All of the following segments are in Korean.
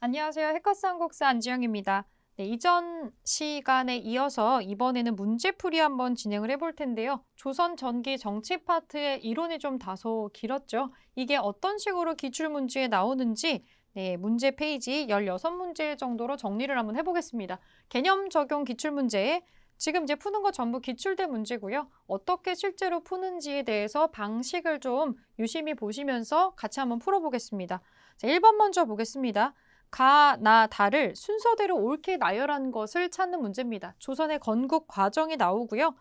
안녕하세요. 해커스 한국사 안지영입니다. 네, 이전 시간에 이어서 이번에는 문제풀이 한번 진행을 해볼 텐데요. 조선 전기 정치 파트의 이론이 좀 다소 길었죠. 이게 어떤 식으로 기출문제에 나오는지 네, 문제 페이지 16문제 정도로 정리를 한번 해보겠습니다. 개념 적용 기출문제 에 지금 이제 푸는 거 전부 기출된 문제고요. 어떻게 실제로 푸는지에 대해서 방식을 좀 유심히 보시면서 같이 한번 풀어보겠습니다. 자, 1번 먼저 보겠습니다. 가, 나, 다를 순서대로 옳게 나열한 것을 찾는 문제입니다. 조선의 건국 과정이 나오고요.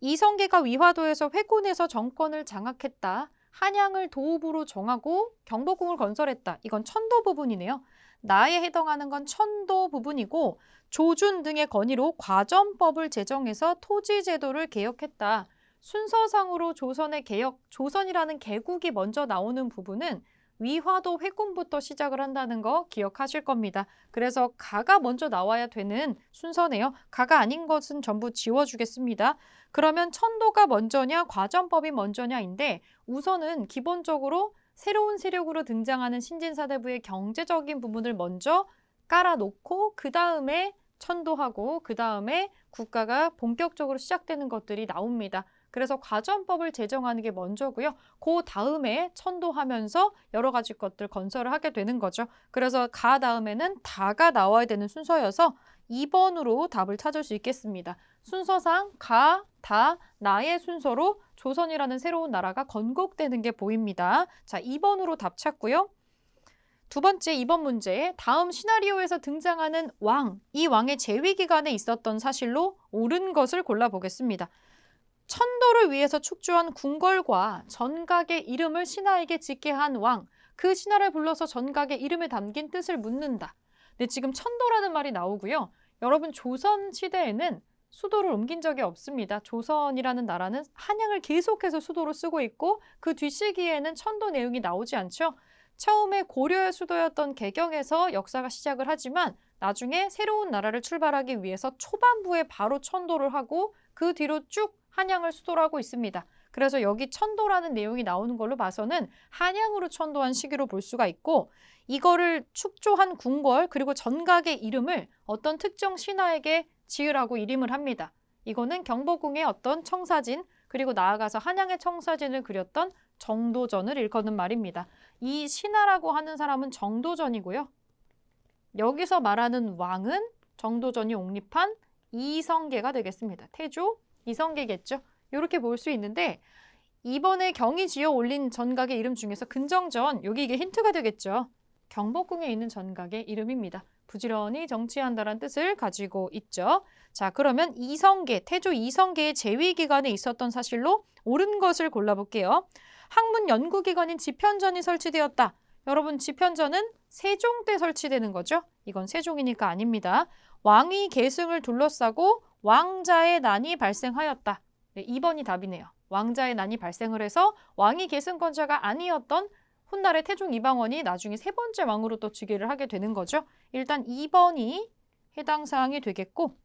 이성계가 위화도에서 회군해서 정권을 장악했다. 한양을 도읍으로 정하고 경복궁을 건설했다. 이건 천도 부분이네요. 나에 해당하는 건 천도 부분이고 조준 등의 건의로 과전법을 제정해서 토지 제도를 개혁했다. 순서상으로 조선의 개혁, 조선이라는 개국이 먼저 나오는 부분은 위화도 회군부터 시작을 한다는 거 기억하실 겁니다. 그래서 가가 먼저 나와야 되는 순서네요. 가가 아닌 것은 전부 지워주겠습니다. 그러면 천도가 먼저냐 과전법이 먼저냐인데 우선은 기본적으로 새로운 세력으로 등장하는 신진사대부의 경제적인 부분을 먼저 깔아놓고 그 다음에 천도하고 그 다음에 국가가 본격적으로 시작되는 것들이 나옵니다. 그래서 가전법을 제정하는 게 먼저고요. 그 다음에 천도하면서 여러 가지 것들 건설을 하게 되는 거죠. 그래서 가 다음에는 다가 나와야 되는 순서여서 2번으로 답을 찾을 수 있겠습니다. 순서상 가, 다, 나의 순서로 조선이라는 새로운 나라가 건국되는 게 보입니다. 자, 2번으로 답 찾고요. 두 번째 2번 문제, 다음 시나리오에서 등장하는 왕, 이 왕의 재위 기간에 있었던 사실로 옳은 것을 골라보겠습니다. 천도를 위해서 축조한 궁궐과 전각의 이름을 신하에게 짓게 한 왕, 그 신하를 불러서 전각의 이름에 담긴 뜻을 묻는다. 근데 네, 지금 천도라는 말이 나오고요. 여러분 조선 시대에는 수도를 옮긴 적이 없습니다. 조선이라는 나라는 한양을 계속해서 수도로 쓰고 있고 그 뒤시기에는 천도 내용이 나오지 않죠. 처음에 고려의 수도였던 개경에서 역사가 시작을 하지만 나중에 새로운 나라를 출발하기 위해서 초반부에 바로 천도를 하고 그 뒤로 쭉 한양을 수도로 하고 있습니다. 그래서 여기 천도라는 내용이 나오는 걸로 봐서는 한양으로 천도한 시기로 볼 수가 있고 이거를 축조한 궁궐 그리고 전각의 이름을 어떤 특정 신하에게 지으라고 이름을 합니다. 이거는 경복궁의 어떤 청사진 그리고 나아가서 한양의 청사진을 그렸던 정도전을 일컫는 말입니다. 이 신하라고 하는 사람은 정도전이고요. 여기서 말하는 왕은 정도전이 옹립한 이성계가 되겠습니다. 태조, 이성계겠죠. 이렇게 볼 수 있는데 이번에 경이 지어 올린 전각의 이름 중에서 근정전, 여기 이게 힌트가 되겠죠. 경복궁에 있는 전각의 이름입니다. 부지런히 정치한다라는 뜻을 가지고 있죠. 자, 그러면 이성계, 태조 이성계의 재위 기간에 있었던 사실로 옳은 것을 골라볼게요. 학문 연구 기관인 지편전이 설치되었다. 여러분 지편전은 세종 때 설치되는 거죠. 이건 세종이니까 아닙니다. 왕위 계승을 둘러싸고 왕자의 난이 발생하였다. 네, 2번이 답이네요. 왕자의 난이 발생을 해서 왕이 계승권자가 아니었던 훗날의 태종 이방원이 나중에 세 번째 왕으로 또 즉위를 하게 되는 거죠. 일단 2번이 해당 사항이 되겠고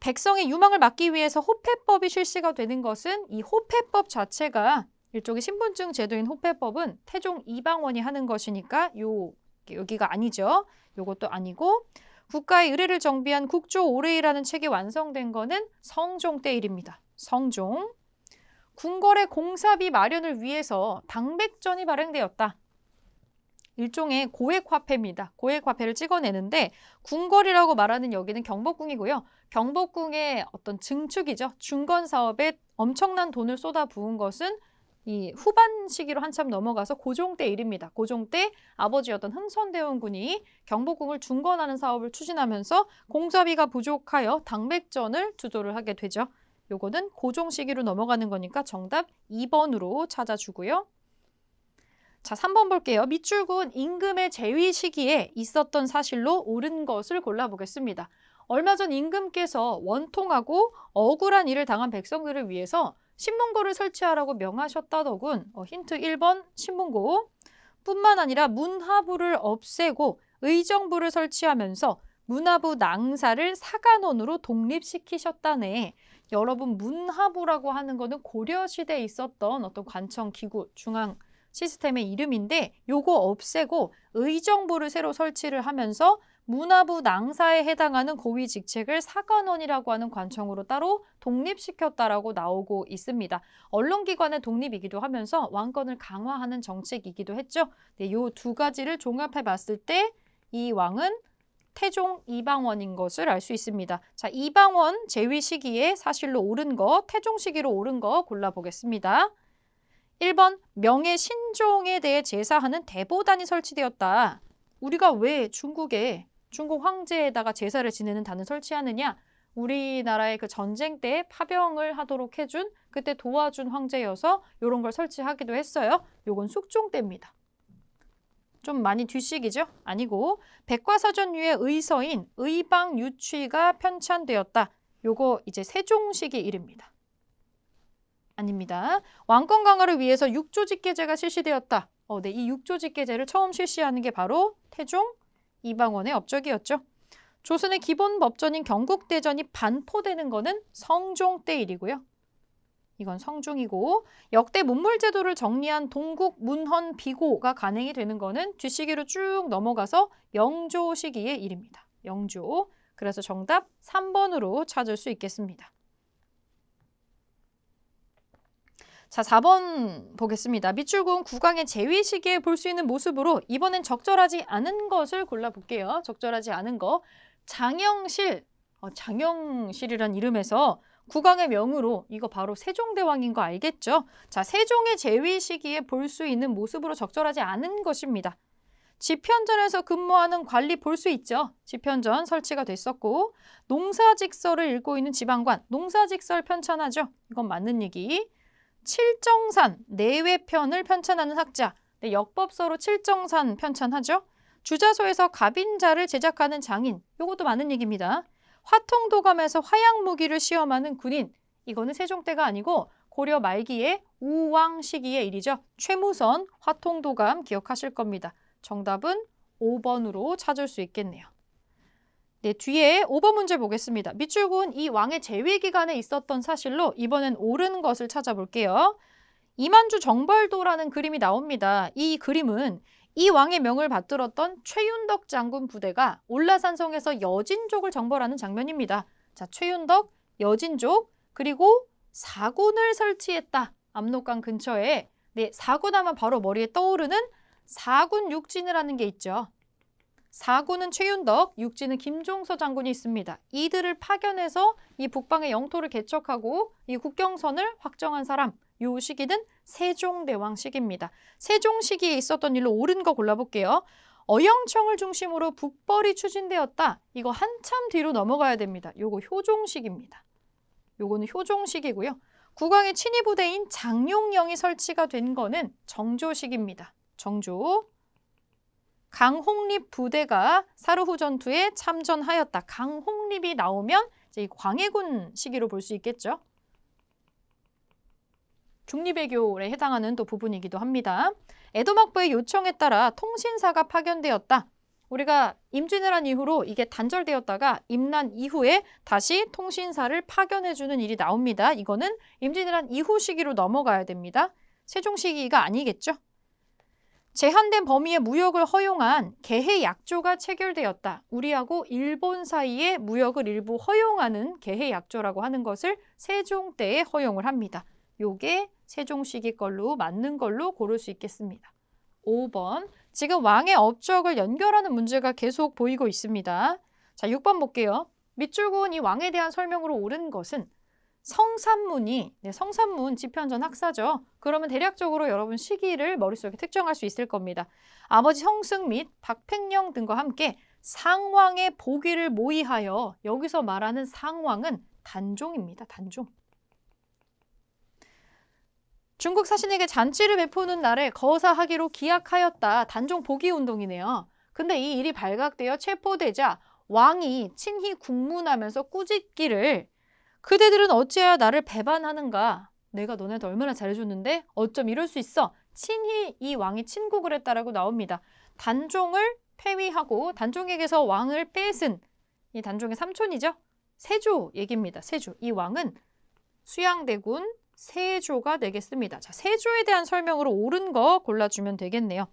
백성의 유망을 막기 위해서 호패법이 실시가 되는 것은 이 호패법 자체가 일종의 신분증 제도인 호패법은 태종 이방원이 하는 것이니까 요 여기가 아니죠. 요것도 아니고 국가의 의뢰를 정비한 국조 오레이라는 책이 완성된 것은 성종 때 일입니다. 성종. 궁궐의 공사비 마련을 위해서 당백전이 발행되었다. 일종의 고액화폐입니다. 고액화폐를 찍어내는데 궁궐이라고 말하는 여기는 경복궁이고요. 경복궁의 어떤 증축이죠. 중건사업에 엄청난 돈을 쏟아부은 것은 이 후반 시기로 한참 넘어가서 고종 때 일입니다. 고종 때 아버지였던 흥선대원군이 경복궁을 중건하는 사업을 추진하면서 공사비가 부족하여 당백전을 주도를 하게 되죠. 요거는 고종 시기로 넘어가는 거니까 정답 2번으로 찾아주고요. 자, 3번 볼게요. 밑줄군 임금의 재위 시기에 있었던 사실로 옳은 것을 골라보겠습니다. 얼마 전 임금께서 원통하고 억울한 일을 당한 백성들을 위해서 신문고를 설치하라고 명하셨다더군. 어, 힌트 1번 신문고 뿐만 아니라 문화부를 없애고 의정부를 설치하면서 문화부 낭사를 사관원으로 독립시키셨다네. 여러분 문화부라고 하는 거는 고려시대에 있었던 어떤 관청기구 중앙 시스템의 이름인데 요거 없애고 의정부를 새로 설치를 하면서 문화부 낭사에 해당하는 고위 직책을 사관원이라고 하는 관청으로 따로 독립시켰다라고 나오고 있습니다. 언론기관의 독립이기도 하면서 왕권을 강화하는 정책이기도 했죠. 네, 요 두 가지를 종합해 봤을 때 이 왕은 태종 이방원인 것을 알 수 있습니다. 자, 이방원 제위 시기에 사실로 옳은 거, 태종 시기로 옳은 거 골라보겠습니다. 1번 명예 신종에 대해 제사하는 대보단이 설치되었다. 우리가 왜 중국에 중국 황제에다가 제사를 지내는 단을 설치하느냐 우리나라의 그 전쟁 때 파병을 하도록 해준 그때 도와준 황제여서 이런 걸 설치하기도 했어요. 요건 숙종 때입니다. 좀 많이 뒤식이죠? 아니고 백과사전 위의 의서인 의방 유취가 편찬되었다. 요거 이제 세종식의 일입니다. 아닙니다. 왕권 강화를 위해서 육조직계제가 실시되었다. 어, 네, 이 육조직계제를 처음 실시하는 게 바로 태종 이방원의 업적이었죠. 조선의 기본 법전인 경국대전이 반포되는 것은 성종 때 일이고요. 이건 성종이고 역대 문물제도를 정리한 동국 문헌 비고가 간행이 되는 것은 뒷시기로 쭉 넘어가서 영조 시기의 일입니다. 영조. 그래서 정답 3번으로 찾을 수 있겠습니다. 자, 4번 보겠습니다. 밑줄은 국왕의 제위 시기에 볼 수 있는 모습으로 이번엔 적절하지 않은 것을 골라볼게요. 적절하지 않은 거. 장영실, 어, 장영실이란 이름에서 국왕의 명으로 이거 바로 세종대왕인 거 알겠죠? 자, 세종의 재위 시기에 볼 수 있는 모습으로 적절하지 않은 것입니다. 지편전에서 근무하는 관리 볼 수 있죠? 지편전 설치가 됐었고 농사직설을 읽고 있는 지방관, 농사직설 편찬하죠? 이건 맞는 얘기. 칠정산 내외편을 편찬하는 학자 네, 역법서로 칠정산 편찬하죠. 주자소에서 갑인자를 제작하는 장인 요것도 많은 얘기입니다. 화통도감에서 화약무기를 시험하는 군인 이거는 세종 때가 아니고 고려 말기에 우왕 시기의 일이죠. 최무선 화통도감 기억하실 겁니다. 정답은 5번으로 찾을 수 있겠네요. 네, 뒤에 5번 문제 보겠습니다. 밑줄군이 왕의 재위 기간에 있었던 사실로 이번엔 옳은 것을 찾아볼게요. 이만주 정벌도라는 그림이 나옵니다. 이 그림은 이 왕의 명을 받들었던 최윤덕 장군 부대가 올라산성에서 여진족을 정벌하는 장면입니다. 자, 최윤덕, 여진족, 그리고 사군을 설치했다. 압록강 근처에 네, 사군 하면 바로 머리에 떠오르는 사군 육진이라는 게 있죠. 4군은 최윤덕, 6지는 김종서 장군이 있습니다. 이들을 파견해서 이 북방의 영토를 개척하고 이 국경선을 확정한 사람, 요 시기는 세종대왕 시기입니다. 세종 시기에 있었던 일로 옳은 거 골라볼게요. 어영청을 중심으로 북벌이 추진되었다. 이거 한참 뒤로 넘어가야 됩니다. 요거 효종시기입니다 요거는 효종시기고요 국왕의 친위부대인 장용영이 설치가 된 거는 정조시기입니다 정조. 강홍립 부대가 사르후 전투에 참전하였다. 강홍립이 나오면 이제 광해군 시기로 볼 수 있겠죠. 중립외교에 해당하는 또 부분이기도 합니다. 에도막부의 요청에 따라 통신사가 파견되었다. 우리가 임진왜란 이후로 이게 단절되었다가 임난 이후에 다시 통신사를 파견해주는 일이 나옵니다. 이거는 임진왜란 이후 시기로 넘어가야 됩니다. 세종 시기가 아니겠죠. 제한된 범위의 무역을 허용한 개해 약조가 체결되었다. 우리하고 일본 사이의 무역을 일부 허용하는 개해 약조라고 하는 것을 세종 때에 허용을 합니다. 요게 세종 시기 걸로 맞는 걸로 고를 수 있겠습니다. 5번 지금 왕의 업적을 연결하는 문제가 계속 보이고 있습니다. 자, 6번 볼게요. 밑줄 그은 이 왕에 대한 설명으로 옳은 것은 성산문이 네, 성산문 집현전 학사죠. 그러면 대략적으로 여러분 시기를 머릿속에 특정할 수 있을 겁니다. 아버지 형승및박팽영 등과 함께 상왕의 보기를 모의하여 여기서 말하는 상왕은 단종입니다. 단종. 중국 사신에게 잔치를 베푸는 날에 거사하기로 기약하였다. 단종 보기 운동이네요. 근데 이 일이 발각되어 체포되자 왕이 친히 국문하면서 꾸짖기를 그대들은 어찌하여 나를 배반하는가? 내가 너네한테 얼마나 잘해줬는데 어쩜 이럴 수 있어? 친히 이 왕이 친국을했다라고 나옵니다. 단종을 폐위하고 단종에게서 왕을 뺏은 이 단종의 삼촌이죠. 세조 얘기입니다. 세조. 이 왕은 수양대군 세조가 되겠습니다. 자, 세조에 대한 설명으로 옳은 거 골라주면 되겠네요.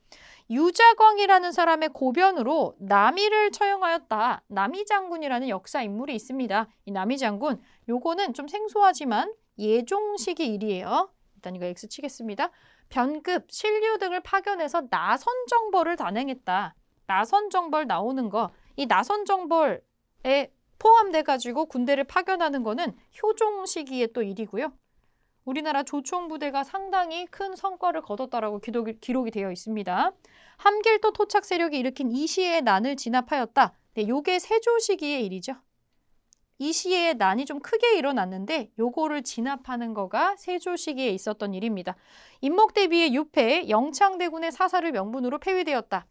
유자광이라는 사람의 고변으로 남이를 처형하였다. 남이 장군이라는 역사 인물이 있습니다. 이 남이 장군, 요거는 좀 생소하지만 예종시기 일이에요. 일단 이거 X 치겠습니다. 변급, 신류 등을 파견해서 나선 정벌을 단행했다. 나선 정벌 나오는 거, 이 나선 정벌에 포함돼가지고 군대를 파견하는 거는 효종 시기의 또 일이고요. 우리나라 조총 부대가 상당히 큰 성과를 거뒀다라고 기록이, 기록이 되어 있습니다. 함길도 토착 세력이 일으킨 이시의 난을 진압하였다. 네, 요게 세조 시기의 일이죠. 이시의 난이 좀 크게 일어났는데 요거를 진압하는 거가 세조 시기에 있었던 일입니다. 임목대비의 유패, 영창대군의 사사를 명분으로 폐위되었다.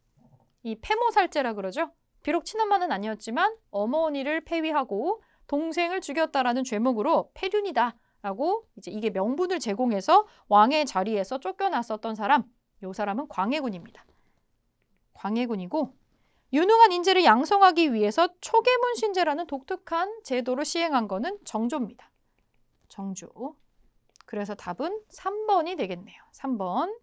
이폐모살제라 그러죠. 비록 친엄마는 아니었지만 어머니를 폐위하고 동생을 죽였다라는 죄목으로 폐륜이다. 라고 이제 이게 명분을 제공해서 왕의 자리에서 쫓겨났었던 사람 이 사람은 광해군입니다. 광해군이고 유능한 인재를 양성하기 위해서 초계문 신제라는 독특한 제도를 시행한 것은 정조입니다. 정조. 그래서 답은 3번이 되겠네요. 3번.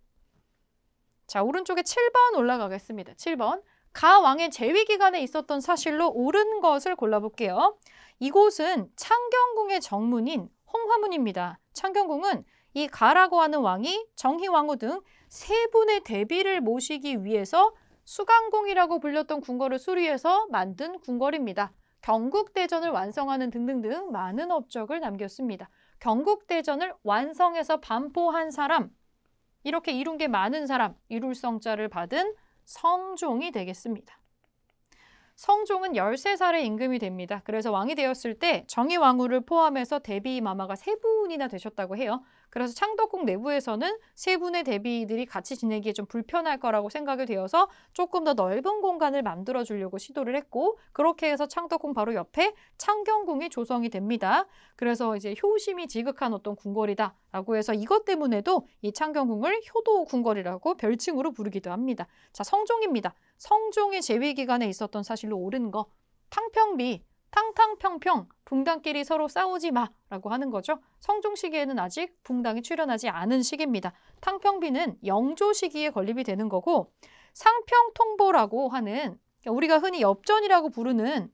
자, 오른쪽에 7번 올라가겠습니다. 7번. 가왕의 재위 기간에 있었던 사실로 옳은 것을 골라볼게요. 이곳은 창경궁의 정문인 홍화문입니다. 창경궁은 이 가라고 하는 왕이 정희왕후 등 세 분의 대비를 모시기 위해서 수강궁이라고 불렸던 궁궐을 수리해서 만든 궁궐입니다. 경국대전을 완성하는 등등등 많은 업적을 남겼습니다. 경국대전을 완성해서 반포한 사람, 이렇게 이룬 게 많은 사람, 이룰 성자를 받은 성종이 되겠습니다. 성종은 13살에 임금이 됩니다. 그래서 왕이 되었을 때 정의왕후를 포함해서 대비마마가 세분이나 되셨다고 해요. 그래서 창덕궁 내부에서는 세 분의 대비들이 같이 지내기에 좀 불편할 거라고 생각이 되어서 조금 더 넓은 공간을 만들어 주려고 시도를 했고 그렇게 해서 창덕궁 바로 옆에 창경궁이 조성이 됩니다. 그래서 이제 효심이 지극한 어떤 궁궐이다라고 해서 이것 때문에도 이 창경궁을 효도 궁궐이라고 별칭으로 부르기도 합니다. 자, 성종입니다. 성종의 재위 기간에 있었던 사실로 옳은 거. 탕평비 탕탕평평 붕당끼리 서로 싸우지 마라고 하는 거죠. 성종 시기에는 아직 붕당이 출현하지 않은 시기입니다. 탕평비는 영조 시기에 건립이 되는 거고 상평통보라고 하는 그러니까 우리가 흔히 엽전이라고 부르는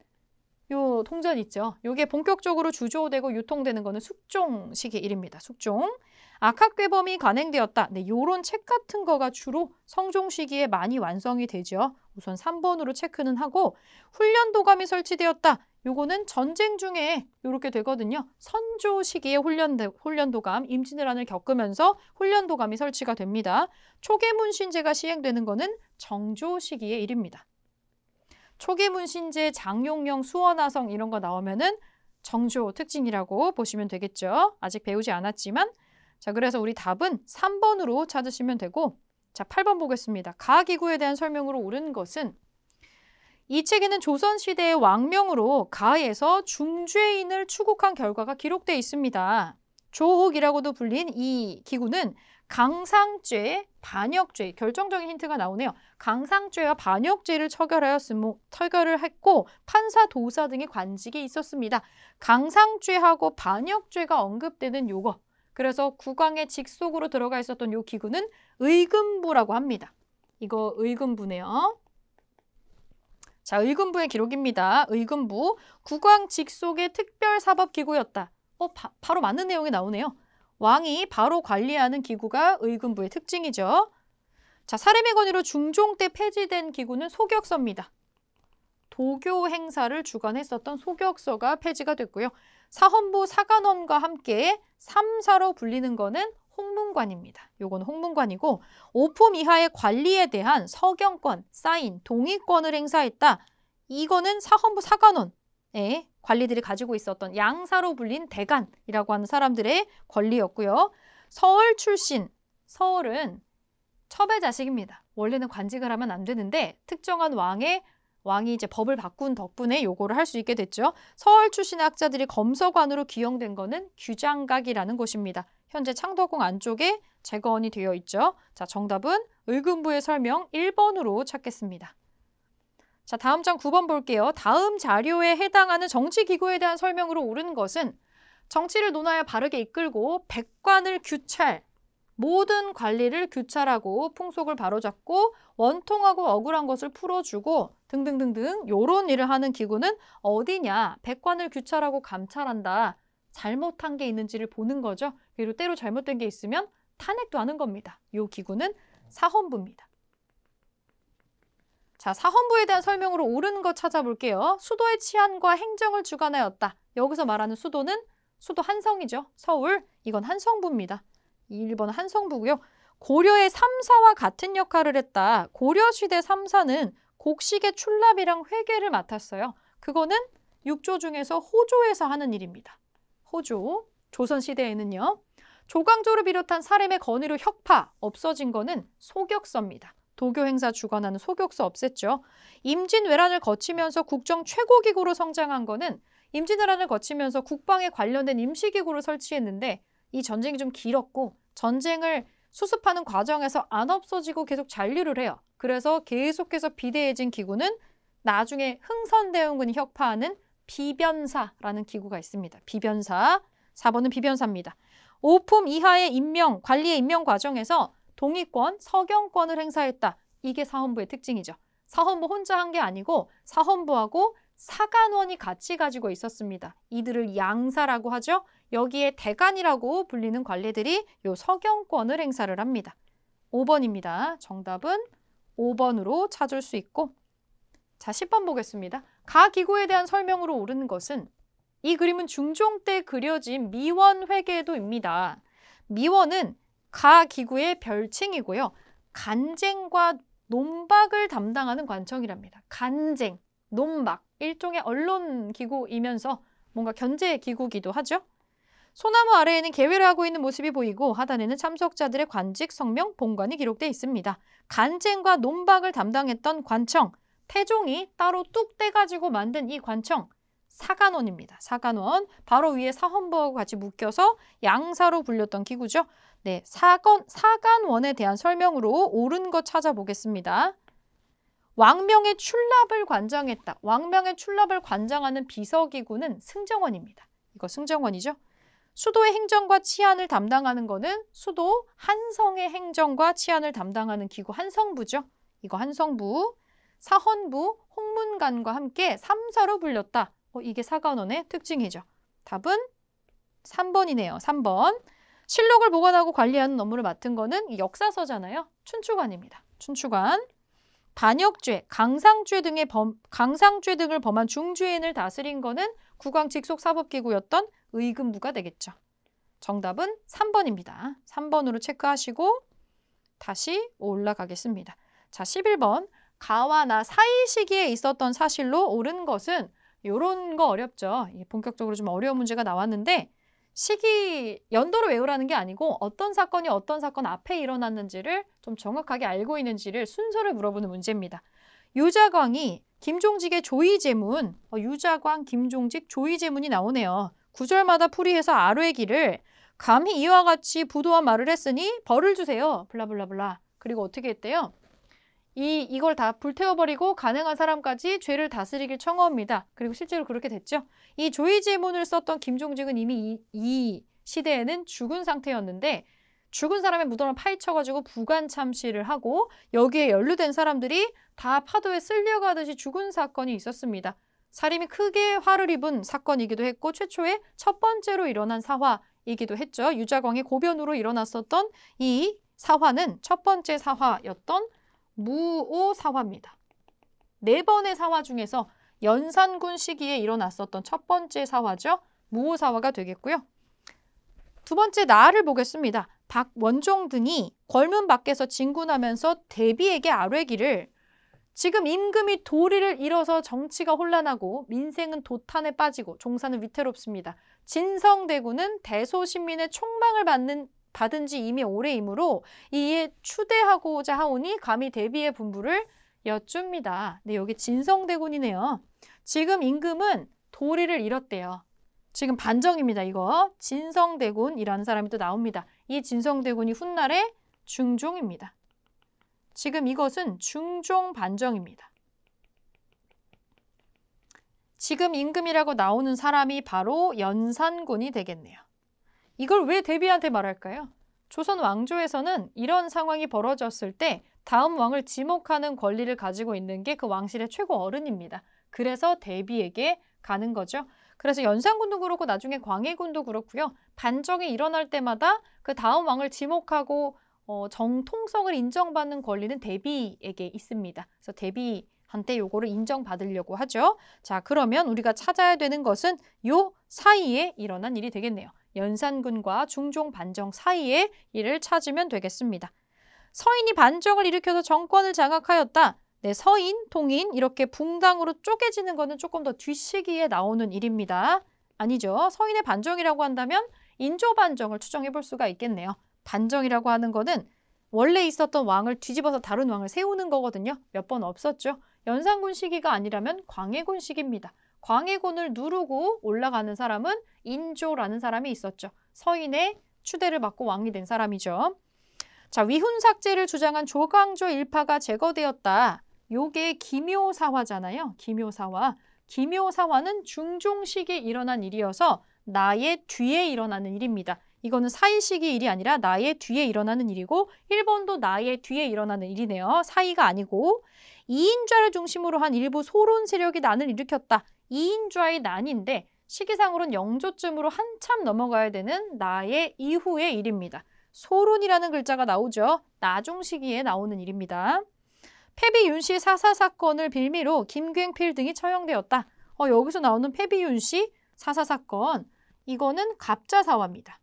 요 통전 있죠. 요게 본격적으로 주조되고 유통되는 거는 숙종 시기 일입니다. 숙종. 악학괴범이 관행되었다. 네, 요런 책 같은 거가 주로 성종 시기에 많이 완성이 되죠. 우선 3번으로 체크는 하고 훈련도감이 설치되었다. 요거는 전쟁 중에 이렇게 되거든요. 선조 시기에 훈련도, 훈련도감, 임진왜란을 겪으면서 훈련도감이 설치가 됩니다. 초계문신제가 시행되는 것은 정조 시기의 일입니다. 초계문신제, 장용령, 수원화성 이런 거 나오면은 정조 특징이라고 보시면 되겠죠. 아직 배우지 않았지만 자 그래서 우리 답은 3번으로 찾으시면 되고 자 8번 보겠습니다. 가기구에 대한 설명으로 옳은 것은 이 책에는 조선시대의 왕명으로 가에서 중죄인을 추국한 결과가 기록돼 있습니다. 조옥이라고도 불린 이 기구는 강상죄, 반역죄, 결정적인 힌트가 나오네요. 강상죄와 반역죄를 처결하였음므 처결을 했고 판사, 도사 등의 관직이 있었습니다. 강상죄하고 반역죄가 언급되는 요거. 그래서 국왕의 직속으로 들어가 있었던 요 기구는 의금부라고 합니다. 이거 의금부네요. 자, 의금부의 기록입니다. 의금부 국왕 직속의 특별사법기구였다. 어, 바, 바로 맞는 내용이 나오네요. 왕이 바로 관리하는 기구가 의금부의 특징이죠. 자, 사림의 권위로 중종 때 폐지된 기구는 소격서입니다. 도교 행사를 주관했었던 소격서가 폐지가 됐고요. 사헌부 사관원과 함께 삼사로 불리는 것은 홍문관입니다. 요건 홍문관이고 5품 이하의 관리에 대한 서경권, 사인, 동의권을 행사했다. 이거는 사헌부 사관원의 관리들이 가지고 있었던 양사로 불린 대간이라고 하는 사람들의 권리였고요. 서울 출신, 서울은 첩의 자식입니다. 원래는 관직을 하면 안 되는데 특정한 왕의 왕이 이제 법을 바꾼 덕분에 요거를 할 수 있게 됐죠. 서울 출신 학자들이 검서관으로 기용된 거는 규장각이라는 곳입니다. 현재 창덕궁 안쪽에 재건이 되어 있죠. 자, 정답은 의금부의 설명 1번으로 찾겠습니다. 자, 다음 장 9번 볼게요. 다음 자료에 해당하는 정치기구에 대한 설명으로 옳은 것은 정치를 논하여 바르게 이끌고 백관을 규찰, 모든 관리를 규찰하고 풍속을 바로잡고 원통하고 억울한 것을 풀어주고 등등등등 요런 일을 하는 기구는 어디냐 백관을 규찰하고 감찰한다 잘못한 게 있는지를 보는 거죠 그리고 때로 잘못된 게 있으면 탄핵도 하는 겁니다 요 기구는 사헌부입니다 자 사헌부에 대한 설명으로 옳은 거 찾아볼게요 수도의 치안과 행정을 주관하였다 여기서 말하는 수도는 수도 한성이죠 서울 이건 한성부입니다 1번 한성부고요. 고려의 삼사와 같은 역할을 했다. 고려시대 삼사는 곡식의 출납이랑 회계를 맡았어요. 그거는 육조 중에서 호조에서 하는 일입니다. 호조, 조선시대에는요. 조강조를 비롯한 사람의 건의로 혁파, 없어진 거는 소격서입니다. 도교 행사 주관하는 소격서 없앴죠. 임진왜란을 거치면서 국정 최고기구로 성장한 거는 임진왜란을 거치면서 국방에 관련된 임시기구를 설치했는데 이 전쟁이 좀 길었고 전쟁을 수습하는 과정에서 안 없어지고 계속 잔류를 해요. 그래서 계속해서 비대해진 기구는 나중에 흥선대원군이 혁파하는 비변사라는 기구가 있습니다. 비변사, 4번은 비변사입니다. 오품 이하의 임명, 관리의 임명 과정에서 동의권, 서경권을 행사했다. 이게 사헌부의 특징이죠. 사헌부 혼자 한 게 아니고 사헌부하고 사간원이 같이 가지고 있었습니다. 이들을 양사라고 하죠. 여기에 대관이라고 불리는 관리들이 요 서경권을 행사를 합니다. 5번입니다. 정답은 5번으로 찾을 수 있고 자 10번 보겠습니다. 가 기구에 대한 설명으로 옳은 것은 이 그림은 중종 때 그려진 미원 회계도입니다. 미원은 가 기구의 별칭이고요. 간쟁과 논박을 담당하는 관청이랍니다. 간쟁, 논박, 일종의 언론 기구이면서 뭔가 견제 기구기도 하죠. 소나무 아래에는 개회를 하고 있는 모습이 보이고 하단에는 참석자들의 관직, 성명, 봉관이 기록돼 있습니다. 간쟁과 논박을 담당했던 관청, 태종이 따로 뚝 떼가지고 만든 이 관청, 사간원입니다. 사간원, 바로 위에 사헌부하고 같이 묶여서 양사로 불렸던 기구죠. 네, 사건, 사간원에 대한 설명으로 옳은 것 찾아보겠습니다. 왕명의 출납을 관장했다. 왕명의 출납을 관장하는 비서기구는 승정원입니다. 이거 승정원이죠. 수도의 행정과 치안을 담당하는 거는 수도 한성의 행정과 치안을 담당하는 기구 한성부죠. 이거 한성부, 사헌부, 홍문관과 함께 삼사로 불렸다. 어, 이게 사관원의 특징이죠. 답은 3번이네요. 3번. 실록을 보관하고 관리하는 업무를 맡은 거는 역사서잖아요. 춘추관입니다. 춘추관. 반역죄, 강상죄 등의 범, 강상죄 등을 범한 중죄인을 다스린 거는 국왕 직속 사법기구였던 의근부가 되겠죠. 정답은 3번입니다. 3번으로 체크하시고 다시 올라가겠습니다. 자, 11번 가와 나 사이 시기에 있었던 사실로 옳은 것은 요런 거 어렵죠. 예, 본격적으로 좀 어려운 문제가 나왔는데 시기 연도로 외우라는 게 아니고 어떤 사건이 어떤 사건 앞에 일어났는지를 좀 정확하게 알고 있는지를 순서를 물어보는 문제입니다. 유자광이 김종직의 조의제문 어, 유자광, 김종직, 조의제문이 나오네요. 구절마다 풀이해서 아로의 길을 감히 이와 같이 부도한 말을 했으니 벌을 주세요. 블라블라블라. 그리고 어떻게 했대요? 이, 이걸 다 불태워버리고 가능한 사람까지 죄를 다스리길 청합니다. 그리고 실제로 그렇게 됐죠. 이 조의지문을 썼던 김종직은 이미 이, 이 시대에는 죽은 상태였는데 죽은 사람의 무덤을 파헤쳐가지고 부관 참시를 하고 여기에 연루된 사람들이 다 파도에 쓸려가듯이 죽은 사건이 있었습니다. 사림이 크게 화를 입은 사건이기도 했고 최초의 첫 번째로 일어난 사화이기도 했죠. 유자광의 고변으로 일어났었던 이 사화는 첫 번째 사화였던 무오사화입니다. 네 번의 사화 중에서 연산군 시기에 일어났었던 첫 번째 사화죠. 무오사화가 되겠고요. 두 번째 나를 보겠습니다. 박원종 등이 걸문 밖에서 진군하면서 대비에게 아뢰기를 지금 임금이 도리를 잃어서 정치가 혼란하고 민생은 도탄에 빠지고 종사는 위태롭습니다. 진성대군은 대소신민의 총망을 받는 받은 지 이미 오래이므로 이에 추대하고자 하오니 감히 대비의 분부를 여쭙니다. 근데 네, 여기 진성대군이네요. 지금 임금은 도리를 잃었대요. 지금 반정입니다. 이거 진성대군이라는 사람이 또 나옵니다. 이 진성대군이 훗날의 중종입니다. 지금 이것은 중종 반정입니다. 지금 임금이라고 나오는 사람이 바로 연산군이 되겠네요. 이걸 왜 대비한테 말할까요? 조선 왕조에서는 이런 상황이 벌어졌을 때 다음 왕을 지목하는 권리를 가지고 있는 게 그 왕실의 최고 어른입니다. 그래서 대비에게 가는 거죠. 그래서 연산군도 그렇고 나중에 광해군도 그렇고요. 반정이 일어날 때마다 그 다음 왕을 지목하고 어, 정통성을 인정받는 권리는 대비에게 있습니다. 그래서 대비 한테 요거를 인정받으려고 하죠. 자, 그러면 우리가 찾아야 되는 것은 요 사이에 일어난 일이 되겠네요. 연산군과 중종 반정 사이에 이를 찾으면 되겠습니다. 서인이 반정을 일으켜서 정권을 장악하였다. 네, 서인, 통인 이렇게 붕당으로 쪼개지는 것은 조금 더 뒤시기에 나오는 일입니다. 아니죠. 서인의 반정이라고 한다면 인조 반정을 추정해 볼 수가 있겠네요. 단정이라고 하는 거는 원래 있었던 왕을 뒤집어서 다른 왕을 세우는 거거든요. 몇 번 없었죠. 연산군 시기가 아니라면 광해군 시기입니다. 광해군을 누르고 올라가는 사람은 인조라는 사람이 있었죠. 서인의 추대를 받고 왕이 된 사람이죠. 자, 위훈삭제를 주장한 조광조 일파가 제거되었다. 요게 기묘사화잖아요. 기묘사화. 기묘사화는 중종 시기에 일어난 일이어서 나의 뒤에 일어나는 일입니다. 이거는 사이시기 일이 아니라 나의 뒤에 일어나는 일이고 1번도 나의 뒤에 일어나는 일이네요. 사이가 아니고 2인좌를 중심으로 한 일부 소론 세력이 난을 일으켰다. 2인좌의 난인데 시기상으로는 영조쯤으로 한참 넘어가야 되는 나의 이후의 일입니다. 소론이라는 글자가 나오죠. 나중 시기에 나오는 일입니다. 패비윤 씨 사사 사건을 빌미로 김굉필 등이 처형되었다. 어, 여기서 나오는 패비윤 씨 사사 사건 이거는 갑자사화입니다.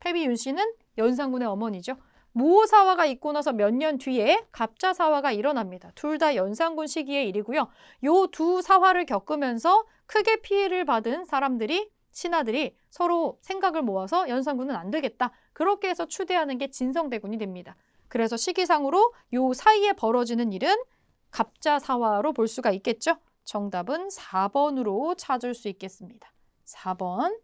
패비윤 씨는 연산군의 어머니죠. 모호사화가 있고 나서 몇 년 뒤에 갑자사화가 일어납니다. 둘 다 연산군 시기의 일이고요. 요 두 사화를 겪으면서 크게 피해를 받은 사람들이 신하들이 서로 생각을 모아서 연산군은 안 되겠다. 그렇게 해서 추대하는 게 진성대군이 됩니다. 그래서 시기상으로 요 사이에 벌어지는 일은 갑자사화로 볼 수가 있겠죠. 정답은 4번으로 찾을 수 있겠습니다. 4번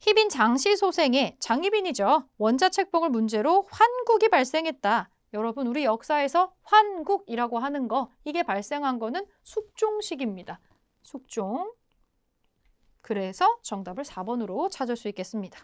희빈 장씨 소생의 장희빈이죠. 원자책봉을 문제로 환국이 발생했다. 여러분 우리 역사에서 환국이라고 하는 거 이게 발생한 거는 숙종식입니다. 숙종. 그래서 정답을 4번으로 찾을 수 있겠습니다.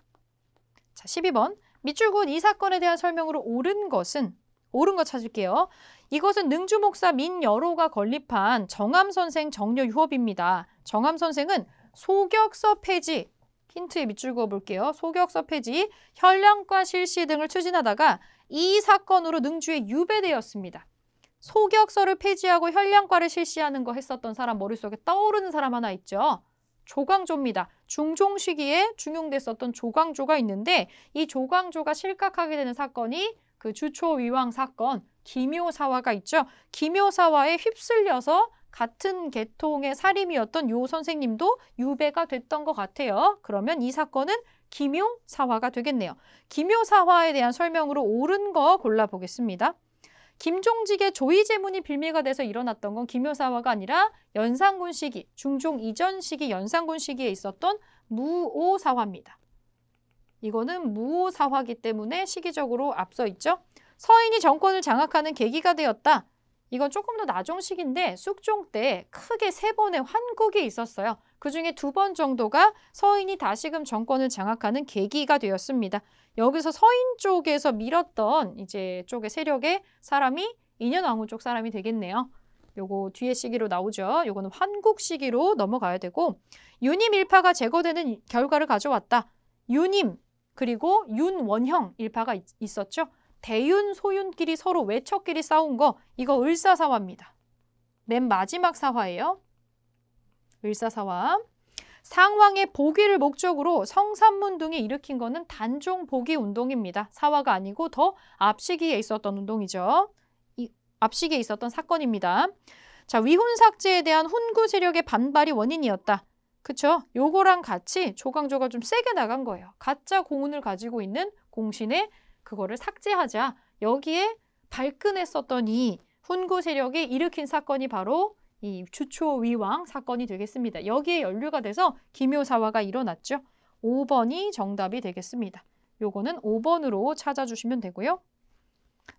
자, 12번. 밑줄 군이 사건에 대한 설명으로 옳은 것은 옳은 거 찾을게요. 이것은 능주 목사 민여로가 건립한 정암 선생 정려 유업입니다. 정암 선생은 소격서 폐지, 힌트에 밑줄 그어볼게요. 소격서 폐지, 현령과 실시 등을 추진하다가 이 사건으로 능주에 유배되었습니다. 소격서를 폐지하고 현령과를 실시하는 거 했었던 사람 머릿속에 떠오르는 사람 하나 있죠. 조광조입니다. 중종 시기에 중용됐었던 조광조가 있는데 이 조광조가 실각하게 되는 사건이 그 주초위왕 사건, 기묘사화가 있죠. 기묘사화에 휩쓸려서 같은 계통의 사림이었던 요 선생님도 유배가 됐던 것 같아요. 그러면 이 사건은 김용사화가 되겠네요. 김용사화에 대한 설명으로 옳은 거 골라보겠습니다. 김종직의 조의제문이 빌미가 돼서 일어났던 건 김효사화가 아니라 연산군 시기, 중종 이전 시기 연산군 시기에 있었던 무오사화입니다. 이거는 무오사화기 때문에 시기적으로 앞서 있죠. 서인이 정권을 장악하는 계기가 되었다. 이건 조금 더 나종식인데 숙종 때 크게 세 번의 환국이 있었어요. 그중에 두 번 정도가 서인이 다시금 정권을 장악하는 계기가 되었습니다. 여기서 서인 쪽에서 밀었던 이제 쪽의 세력의 사람이 인현왕후 쪽 사람이 되겠네요. 요거 뒤에 시기로 나오죠. 요거는 환국 시기로 넘어가야 되고 윤임 일파가 제거되는 결과를 가져왔다. 윤임 그리고 윤원형 일파가 있, 있었죠. 대윤, 소윤끼리 서로 외척끼리 싸운 거 이거 을사사화입니다. 맨 마지막 사화예요. 을사사화. 상황의 보기를 목적으로 성산문 등이 일으킨 거는 단종 보기 운동입니다. 사화가 아니고 더 앞시기에 있었던 운동이죠. 이 앞시기에 있었던 사건입니다. 자, 위훈 삭제에 대한 훈구 세력의 반발이 원인이었다. 그쵸? 요거랑 같이 조광조가 좀 세게 나간 거예요. 가짜 공훈을 가지고 있는 공신의 그거를 삭제하자 여기에 발끈했었던 이 훈구 세력이 일으킨 사건이 바로 이 주초 위왕 사건이 되겠습니다. 여기에 연류가 돼서 기묘사화가 일어났죠. 5번이 정답이 되겠습니다. 요거는 5번으로 찾아주시면 되고요.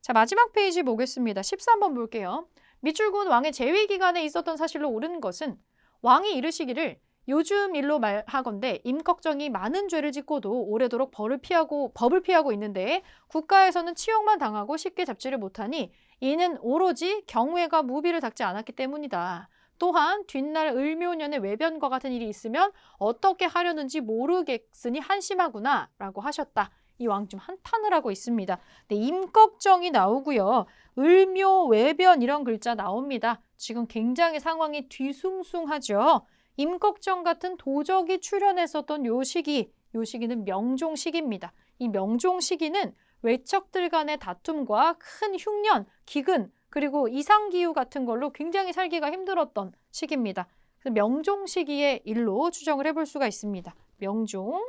자 마지막 페이지 보겠습니다. 13번 볼게요. 밑줄군 왕의 재위 기간에 있었던 사실로 옳은 것은 왕이 이르시기를 요즘 일로 말하건대 임꺽정이 많은 죄를 짓고도 오래도록 벌을 피하고 법을 피하고 있는데 국가에서는 치욕만 당하고 쉽게 잡지를 못하니 이는 오로지 경외가 무비를 닦지 않았기 때문이다. 또한 뒷날 을묘년의 외변과 같은 일이 있으면 어떻게 하려는지 모르겠으니 한심하구나 라고 하셨다. 이왕 좀 한탄을 하고 있습니다. 네, 임꺽정이 나오고요. 을묘, 외변 이런 글자 나옵니다. 지금 굉장히 상황이 뒤숭숭하죠. 임꺽정 같은 도적이 출현했었던 요 시기, 요 시기는 명종 시기입니다. 이 명종 시기는 외척들 간의 다툼과 큰 흉년, 기근, 그리고 이상기후 같은 걸로 굉장히 살기가 힘들었던 시기입니다. 명종 시기의 일로 추정을 해볼 수가 있습니다. 명종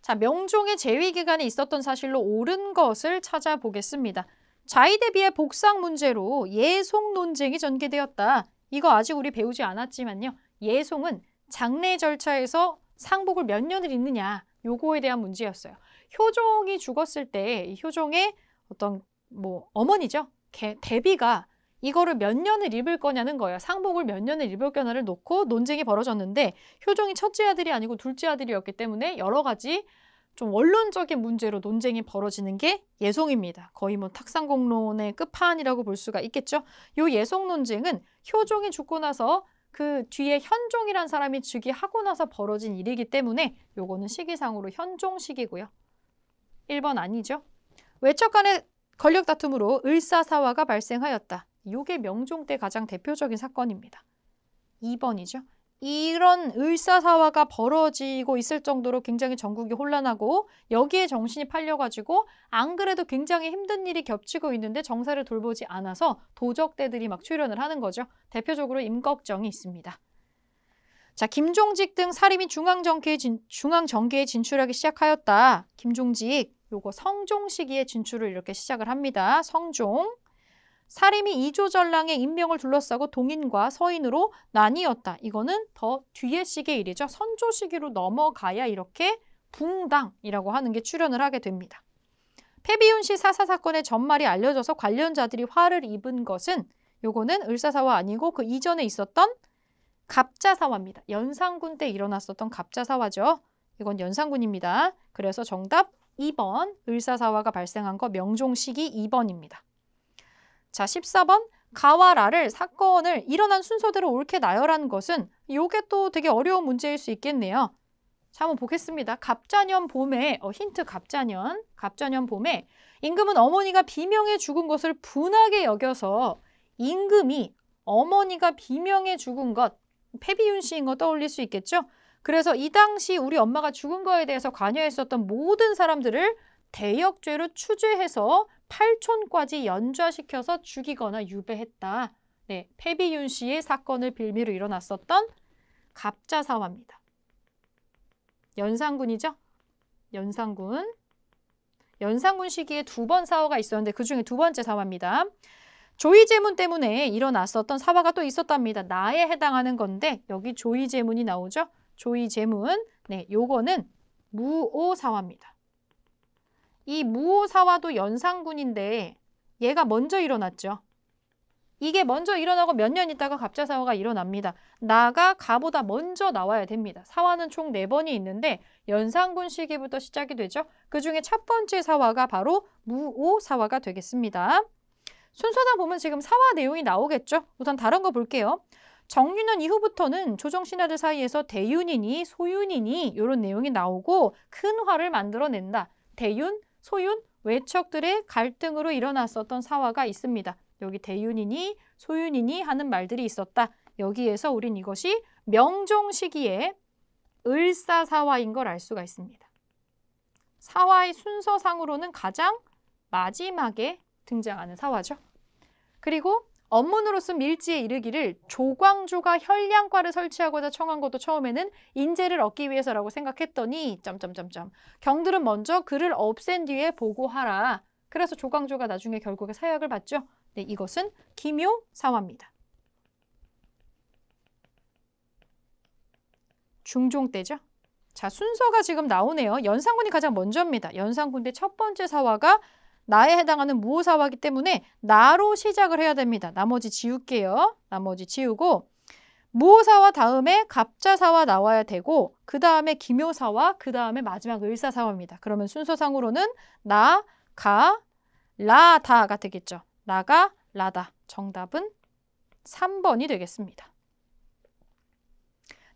자, 명종의 재위 기간에 있었던 사실로 옳은 것을 찾아보겠습니다. 자의대비의 복상 문제로 예송 논쟁이 전개되었다. 이거 아직 우리 배우지 않았지만요. 예송은 장례 절차에서 상복을 몇 년을 입느냐 요거에 대한 문제였어요. 효종이 죽었을 때 효종의 어떤 뭐 어머니죠. 개, 대비가 이거를 몇 년을 입을 거냐는 거예요. 상복을 몇 년을 입을 거냐를 놓고 논쟁이 벌어졌는데 효종이 첫째 아들이 아니고 둘째 아들이었기 때문에 여러 가지 좀 원론적인 문제로 논쟁이 벌어지는 게 예송입니다. 거의 뭐 탁상공론의 끝판이라고 볼 수가 있겠죠. 요 예송 논쟁은 효종이 죽고 나서 그 뒤에 현종이란 사람이 즉위하고 나서 벌어진 일이기 때문에 요거는 시기상으로 현종식이고요. 1번 아니죠. 외척 간의 권력 다툼으로 을사사화가 발생하였다. 요게 명종 때 가장 대표적인 사건입니다. 2번이죠. 이런 의사사화가 벌어지고 있을 정도로 굉장히 전국이 혼란하고 여기에 정신이 팔려가지고 안 그래도 굉장히 힘든 일이 겹치고 있는데 정사를 돌보지 않아서 도적대들이 막 출연을 하는 거죠. 대표적으로 임꺽정이 있습니다. 자, 김종직 등 사림이 중앙정계에, 진, 중앙정계에 진출하기 시작하였다. 김종직, 요거 성종 시기에 진출을 이렇게 시작을 합니다. 성종. 사림이 이조전랑의 임명을 둘러싸고 동인과 서인으로 나뉘었다. 이거는 더 뒤의 시기의 일이죠. 선조 시기로 넘어가야 이렇게 붕당이라고 하는 게 출현을 하게 됩니다. 페비윤 씨 사사 사건의 전말이 알려져서 관련자들이 화를 입은 것은 요거는 을사사화 아니고 그 이전에 있었던 갑자사화입니다. 연산군 때 일어났었던 갑자사화죠. 이건 연산군입니다. 그래서 정답 2번 을사사화가 발생한 거 명종 시기 2번입니다. 자, 14번 가와 라를 사건을 일어난 순서대로 옳게 나열한 것은 요게 또 되게 어려운 문제일 수 있겠네요. 자, 한번 보겠습니다. 갑자년 봄에, 어, 힌트 갑자년, 갑자년 봄에 임금은 어머니가 비명에 죽은 것을 분하게 여겨서 임금이 어머니가 비명에 죽은 것, 패비윤 씨인 거 떠올릴 수 있겠죠? 그래서 이 당시 우리 엄마가 죽은 거에 대해서 관여했었던 모든 사람들을 대역죄로 추죄해서 팔촌까지 연좌시켜서 죽이거나 유배했다. 네, 페비윤 씨의 사건을 빌미로 일어났었던 갑자사화입니다. 연산군이죠? 연산군. 연산군 시기에 두 번 사화가 있었는데 그중에 두 번째 사화입니다. 조이제문 때문에 일어났었던 사화가 또 있었답니다. 나에 해당하는 건데 여기 조이제문이 나오죠? 조이제문. 네, 요거는 무오사화입니다. 이 무오사와도 연상군인데 얘가 먼저 일어났죠. 이게 먼저 일어나고 몇 년 있다가 갑자사화가 일어납니다. 나가 가보다 먼저 나와야 됩니다. 사화는 총 네번이 있는데 연산군 시기부터 시작이 되죠. 그중에 첫 번째 사화가 바로 무오사화가 되겠습니다. 순서나 보면 지금 사화 내용이 나오겠죠. 우선 다른 거 볼게요. 정윤원 이후부터는 조정신하들 사이에서 대윤이니 소윤이니 이런 내용이 나오고 큰 화를 만들어낸다. 대윤, 소윤, 외척들의 갈등으로 일어났었던 사화가 있습니다. 여기 대윤이니 소윤이니 하는 말들이 있었다. 여기에서 우린 이것이 명종 시기에 을사사화인 걸 알 수가 있습니다. 사화의 순서상으로는 가장 마지막에 등장하는 사화죠. 그리고 업문으로서 밀지에 이르기를 조광조가 현량과를 설치하고자 청한 것도 처음에는 인재를 얻기 위해서라고 생각했더니 점점점점 경들은 먼저 그를 없앤 뒤에 보고하라. 그래서 조광조가 나중에 결국에 사약을 받죠. 네, 이것은 기묘 사화입니다. 중종 때죠. 자, 순서가 지금 나오네요. 연산군이 가장 먼저입니다. 연산군 때첫 번째 사화가 나에 해당하는 무호사화기 때문에 나로 시작을 해야 됩니다. 나머지 지울게요. 나머지 지우고 무호사화 다음에 갑자사화 나와야 되고 그 다음에 기묘사화그 다음에 마지막 을사사화입니다. 그러면 순서상으로는 나, 가, 라, 다가 되겠죠. 나가, 라다. 정답은 3번이 되겠습니다.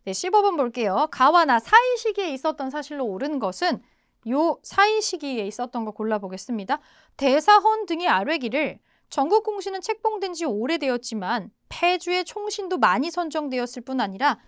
네, 15번 볼게요. 가와 나 사이 시기에 있었던 사실로 옳은 것은 요 사이 시기에 있었던 거 골라보겠습니다. 대사헌 등의 아뢰기를 전국 공신은 책봉된 지 오래되었지만 폐주의 총신도 많이 선정되었을 뿐 아니라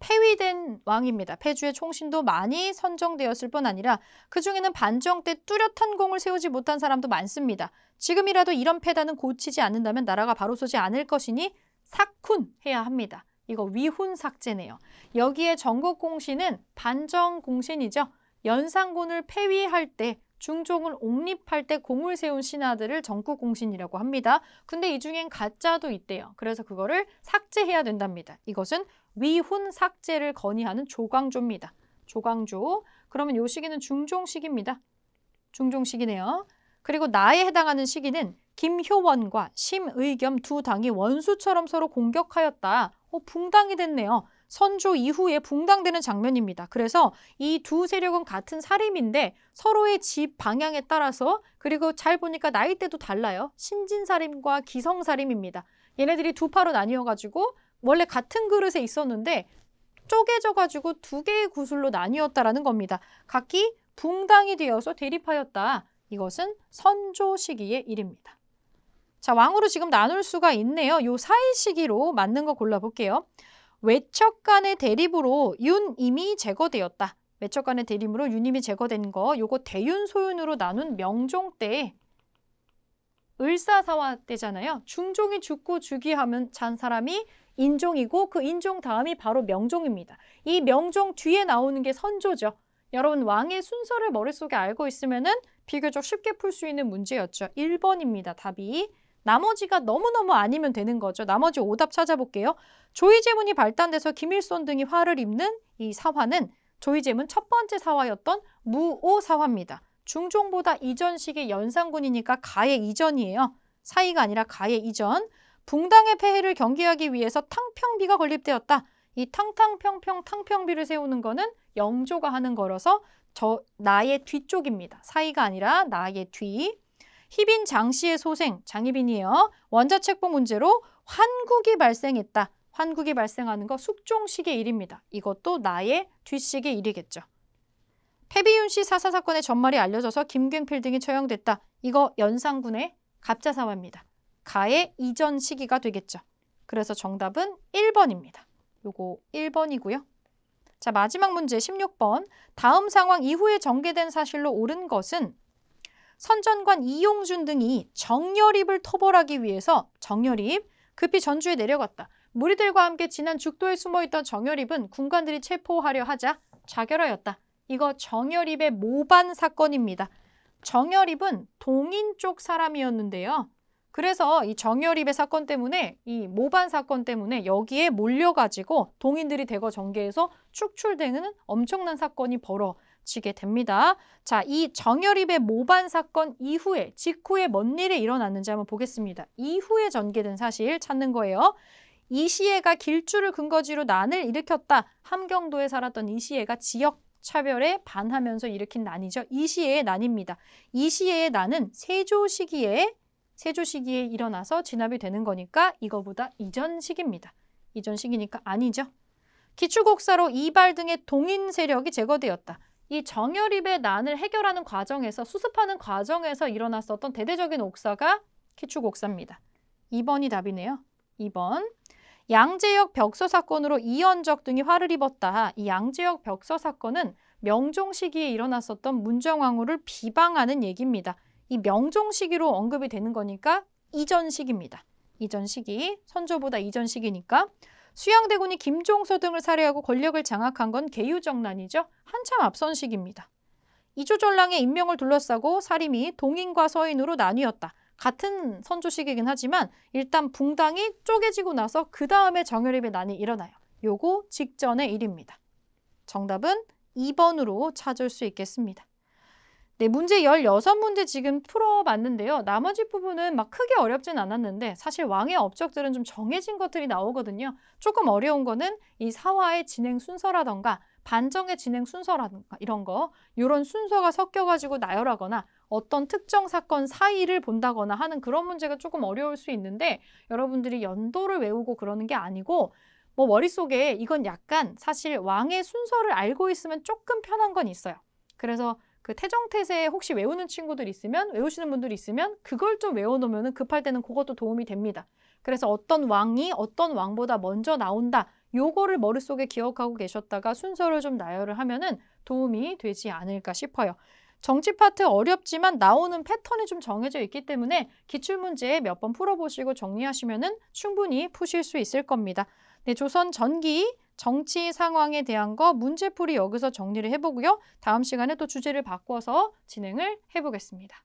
폐위된 왕입니다. 폐주의 총신도 많이 선정되었을 뿐 아니라 그중에는 반정 때 뚜렷한 공을 세우지 못한 사람도 많습니다. 지금이라도 이런 폐단은 고치지 않는다면 나라가 바로 서지 않을 것이니 삭훈해야 합니다. 이거 위훈 삭제네요. 여기에 전국 공신은 반정 공신이죠. 연산군을 폐위할 때 중종을 옹립할 때 공을 세운 신하들을 정국공신이라고 합니다. 근데 이 중엔 가짜도 있대요. 그래서 그거를 삭제해야 된답니다. 이것은 위훈 삭제를 건의하는 조광조입니다. 조광조. 그러면 요 시기는 중종 시기입니다. 중종 시기네요. 그리고 나에 해당하는 시기는 김효원과 심의겸 두 당이 원수처럼 서로 공격하였다. 어, 붕당이 됐네요. 선조 이후에 붕당되는 장면입니다. 그래서 이 두 세력은 같은 사림인데 서로의 집 방향에 따라서 그리고 잘 보니까 나이대도 달라요. 신진사림과 기성사림입니다. 얘네들이 두 파로 나뉘어가지고 원래 같은 그릇에 있었는데 쪼개져가지고 두 개의 구슬로 나뉘었다라는 겁니다. 각기 붕당이 되어서 대립하였다. 이것은 선조 시기의 일입니다. 자, 왕으로 지금 나눌 수가 있네요. 요 사이 시기로 맞는 거 골라볼게요. 외척 간의 대립으로 윤 이미 제거되었다. 외척 간의 대립으로 윤 이미 제거된 거 요거 대윤 소윤으로 나눈 명종 때 을사사화 때잖아요. 중종이 죽고 주기하면 잔 사람이 인종이고 그 인종 다음이 바로 명종입니다. 이 명종 뒤에 나오는 게 선조죠. 여러분 왕의 순서를 머릿속에 알고 있으면 은 비교적 쉽게 풀 수 있는 문제였죠. 1번입니다. 답이. 나머지가 너무너무 아니면 되는 거죠. 나머지 오답 찾아볼게요. 조이제문이 발단돼서 김일손 등이 화를 입는 이 사화는 조이제문 첫 번째 사화였던 무오사화입니다. 중종보다 이전식의 연산군이니까 가해 이전이에요. 사이가 아니라 가해 이전. 붕당의 폐해를 경계하기 위해서 탕평비가 건립되었다. 이 탕탕평평 탕평비를 세우는 거는 영조가 하는 거라서 저 나의 뒤쪽입니다. 사이가 아니라 나의 뒤. 희빈 장씨의 소생, 장희빈이에요. 원자책봉 문제로 환국이 발생했다. 환국이 발생하는 거 숙종식의 일입니다. 이것도 나의 뒷식의 일이겠죠. 패비윤 씨 사사 사건의 전말이 알려져서 김경필 등이 처형됐다. 이거 연산군의 갑자사화입니다. 가의 이전 시기가 되겠죠. 그래서 정답은 1번입니다. 요거 1번이고요. 자 마지막 문제 16번 다음 상황 이후에 전개된 사실로 옳은 것은 선전관 이용준 등이 정열입을 토벌하기 위해서 정열입 급히 전주에 내려갔다. 무리들과 함께 지난 죽도에 숨어있던 정열입은 군관들이 체포하려 하자 자결하였다. 이거 정열입의 모반 사건입니다. 정열입은 동인 쪽 사람이었는데요. 그래서 이 정열입의 사건 때문에 이 모반 사건 때문에 여기에 몰려가지고 동인들이 대거 전개해서 축출되는 엄청난 사건이 벌어 지게 됩니다. 자, 이 정여립의 모반 사건 이후에 직후에 뭔 일이 일어났는지 한번 보겠습니다. 이후에 전개된 사실 찾는 거예요. 이시애가 길주를 근거지로 난을 일으켰다. 함경도에 살았던 이시애가 지역 차별에 반하면서 일으킨 난이죠. 이시애의 난입니다. 이시애의 난은 세조 시기에 세조 시기에 일어나서 진압이 되는 거니까 이거보다 이전 시기입니다. 이전 시기니까 아니죠. 기축곡사로 이발 등의 동인 세력이 제거되었다. 이정혈입의 난을 해결하는 과정에서 수습하는 과정에서 일어났었던 대대적인 옥사가 키축 옥사입니다. 2번이 답이네요. 2번. 양재역 벽서 사건으로 이현적 등이 화를 입었다. 이 양재역 벽서 사건은 명종 시기에 일어났었던 문정왕후를 비방하는 얘기입니다. 이 명종 시기로 언급이 되는 거니까 이전 시기입니다. 이전 시기, 선조보다 이전 시기니까 수양대군이 김종서 등을 살해하고 권력을 장악한 건 개유정난이죠. 한참 앞선 시기입니다. 이조전랑의 임명을 둘러싸고 사림이 동인과 서인으로 나뉘었다. 같은 선조식이긴 하지만 일단 붕당이 쪼개지고 나서 그 다음에 정열립의 난이 일어나요. 요거 직전의 일입니다. 정답은 2번으로 찾을 수 있겠습니다. 네, 문제 16문제 지금 풀어봤는데요. 나머지 부분은 막 크게 어렵진 않았는데 사실 왕의 업적들은 좀 정해진 것들이 나오거든요. 조금 어려운 거는 이 사화의 진행 순서라던가 반정의 진행 순서라든가 이런 거 이런 순서가 섞여가지고 나열하거나 어떤 특정 사건 사이를 본다거나 하는 그런 문제가 조금 어려울 수 있는데 여러분들이 연도를 외우고 그러는 게 아니고 뭐 머릿속에 이건 약간 사실 왕의 순서를 알고 있으면 조금 편한 건 있어요. 그래서 그 태정태세 혹시 외우는 친구들 있으면 외우시는 분들 있으면 그걸 좀 외워놓으면 급할 때는 그것도 도움이 됩니다. 그래서 어떤 왕이 어떤 왕보다 먼저 나온다. 요거를 머릿속에 기억하고 계셨다가 순서를 좀 나열을 하면은 도움이 되지 않을까 싶어요. 정치 파트 어렵지만 나오는 패턴이 좀 정해져 있기 때문에 기출문제 몇 번 풀어보시고 정리하시면 은 충분히 푸실 수 있을 겁니다. 네, 조선 전기 정치 상황에 대한 거 문제풀이 여기서 정리를 해보고요. 다음 시간에 또 주제를 바꿔서 진행을 해보겠습니다.